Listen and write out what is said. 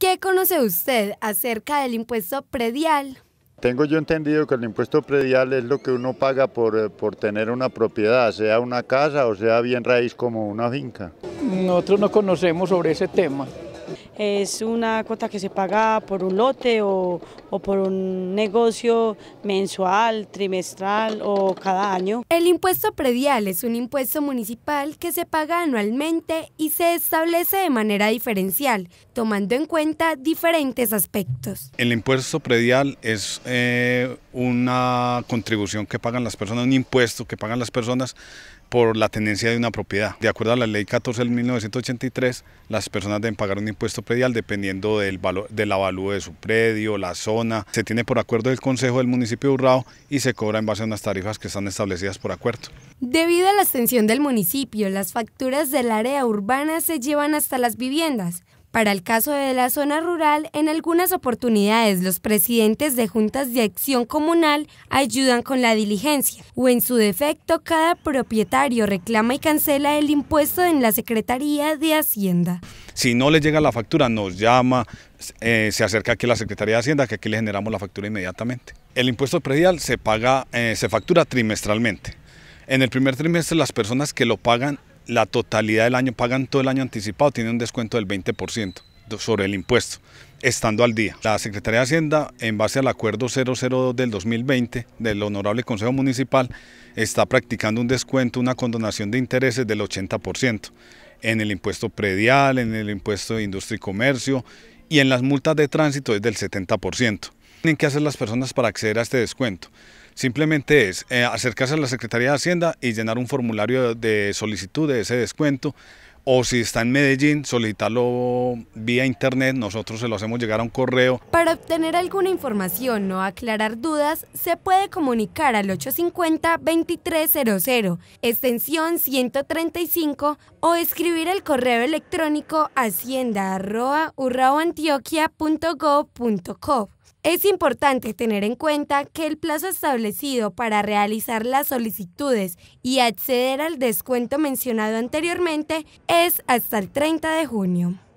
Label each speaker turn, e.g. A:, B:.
A: ¿Qué conoce usted acerca del impuesto predial? Tengo yo entendido que el impuesto predial es lo que uno paga por, eh, por tener una propiedad, sea una casa o sea bien raíz como una finca.
B: Nosotros no conocemos sobre ese tema. Es
A: una cuota que se paga por un lote o, por un negocio mensual, trimestral o cada año. El impuesto predial es un impuesto municipal que se paga anualmente y se establece de manera diferencial, tomando en cuenta diferentes aspectos.
B: El impuesto predial es eh, una contribución que pagan las personas, un impuesto que pagan las personas por la tenencia de una propiedad. De acuerdo a la ley 14 del 1983, las personas deben pagar un impuesto predial dependiendo del, valor, del avalúo de su predio, la zona. Se tiene por acuerdo del Consejo del municipio de Urrao y se cobra en base a unas tarifas que están establecidas por acuerdo.
A: Debido a la extensión del municipio, las facturas del área urbana se llevan hasta las viviendas. Para el caso de la zona rural, en algunas oportunidades los presidentes de juntas de acción comunal ayudan con la diligencia o en su defecto cada propietario reclama y cancela el impuesto en la Secretaría de Hacienda.
B: Si no le llega la factura, nos llama, eh, se acerca aquí a la Secretaría de Hacienda, que aquí le generamos la factura inmediatamente. El impuesto predial se paga, eh, se factura trimestralmente. En el primer trimestre las personas que lo pagan la totalidad del año, pagan todo el año anticipado, tienen un descuento del 20% sobre el impuesto, estando al día. La Secretaría de Hacienda, en base al acuerdo 002 del 2020 del Honorable Consejo Municipal, está practicando un descuento, una condonación de intereses del 80% en el impuesto predial, en el impuesto de industria y comercio y en las multas de tránsito es del 70%. ¿Tienen que hacer las personas para acceder a este descuento? Simplemente es eh, acercarse a la Secretaría de Hacienda y llenar un formulario de solicitud de ese descuento o si está en Medellín, solicitarlo vía internet, nosotros se lo hacemos llegar a un correo.
A: Para obtener alguna información o aclarar dudas, se puede comunicar al 850-2300, extensión 135, o escribir el correo electrónico hacienda.urraoantioquia.gov.co. Es importante tener en cuenta que el plazo establecido para realizar las solicitudes y acceder al descuento mencionado
B: anteriormente es hasta el 30 de junio.